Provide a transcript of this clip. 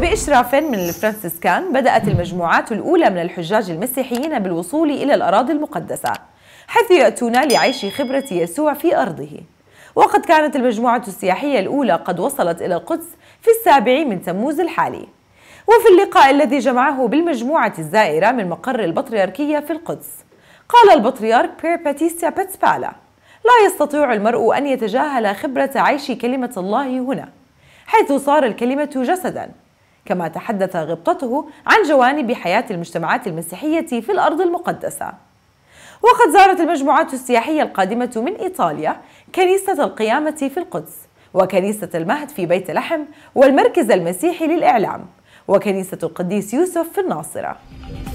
بإشراف من الفرنسيسكان بدأت المجموعات الأولى من الحجاج المسيحيين بالوصول إلى الأراضي المقدسة حيث يأتون لعيش خبرة يسوع في أرضه وقد كانت المجموعة السياحية الأولى قد وصلت إلى القدس في السابع من تموز الحالي وفي اللقاء الذي جمعه بالمجموعة الزائرة من مقر البطريركية في القدس قال البطريرك بير باتيستيا باتسبالا لا يستطيع المرء أن يتجاهل خبرة عيش كلمة الله هنا حيث صار الكلمة جسداً كما تحدث غبطته عن جوانب حياة المجتمعات المسيحية في الأرض المقدسة وقد زارت المجموعات السياحية القادمة من إيطاليا كنيسة القيامة في القدس وكنيسة المهد في بيت لحم والمركز المسيحي للإعلام وكنيسة القديس يوسف في الناصرة